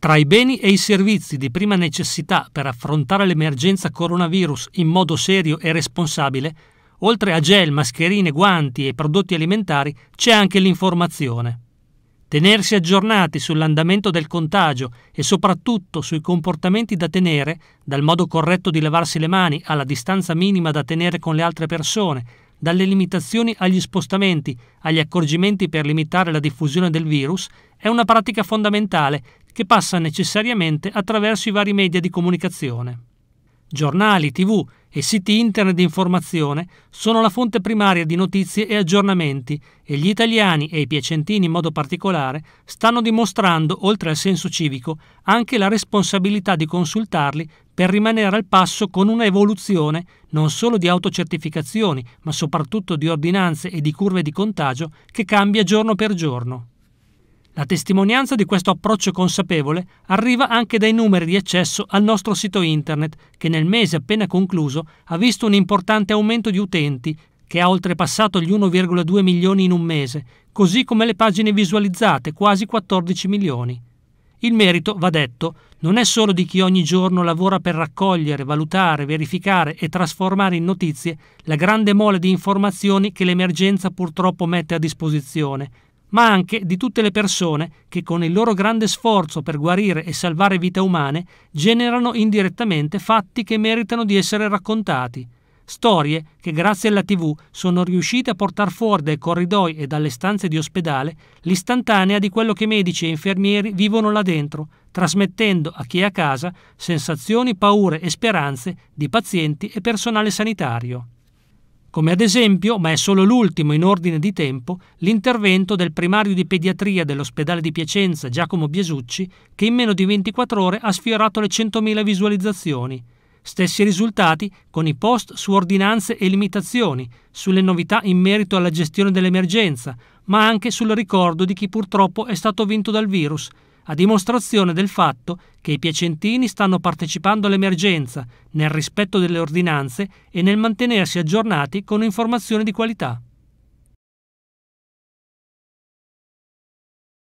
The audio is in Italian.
Tra i beni e i servizi di prima necessità per affrontare l'emergenza coronavirus in modo serio e responsabile, oltre a gel, mascherine, guanti e prodotti alimentari, c'è anche l'informazione. Tenersi aggiornati sull'andamento del contagio e soprattutto sui comportamenti da tenere, dal modo corretto di lavarsi le mani alla distanza minima da tenere con le altre persone, dalle limitazioni agli spostamenti, agli accorgimenti per limitare la diffusione del virus, è una pratica fondamentale che passa necessariamente attraverso i vari media di comunicazione. Giornali, tv e siti internet di informazione sono la fonte primaria di notizie e aggiornamenti e gli italiani e i piacentini in modo particolare stanno dimostrando, oltre al senso civico, anche la responsabilità di consultarli per rimanere al passo con una evoluzione non solo di autocertificazioni, ma soprattutto di ordinanze e di curve di contagio che cambia giorno per giorno. La testimonianza di questo approccio consapevole arriva anche dai numeri di accesso al nostro sito internet, che nel mese appena concluso ha visto un importante aumento di utenti, che ha oltrepassato gli 1,2 milioni in un mese, così come le pagine visualizzate, quasi 14 milioni. Il merito, va detto, non è solo di chi ogni giorno lavora per raccogliere, valutare, verificare e trasformare in notizie la grande mole di informazioni che l'emergenza purtroppo mette a disposizione, ma anche di tutte le persone che con il loro grande sforzo per guarire e salvare vite umane generano indirettamente fatti che meritano di essere raccontati. Storie che grazie alla TV sono riuscite a portare fuori dai corridoi e dalle stanze di ospedale l'istantanea di quello che medici e infermieri vivono là dentro, trasmettendo a chi è a casa sensazioni, paure e speranze di pazienti e personale sanitario come ad esempio, ma è solo l'ultimo in ordine di tempo, l'intervento del primario di pediatria dell'ospedale di Piacenza Giacomo Biesucci, che in meno di 24 ore ha sfiorato le 100.000 visualizzazioni. Stessi risultati con i post su ordinanze e limitazioni, sulle novità in merito alla gestione dell'emergenza, ma anche sul ricordo di chi purtroppo è stato vinto dal virus, a dimostrazione del fatto che i piacentini stanno partecipando all'emergenza nel rispetto delle ordinanze e nel mantenersi aggiornati con informazioni di qualità.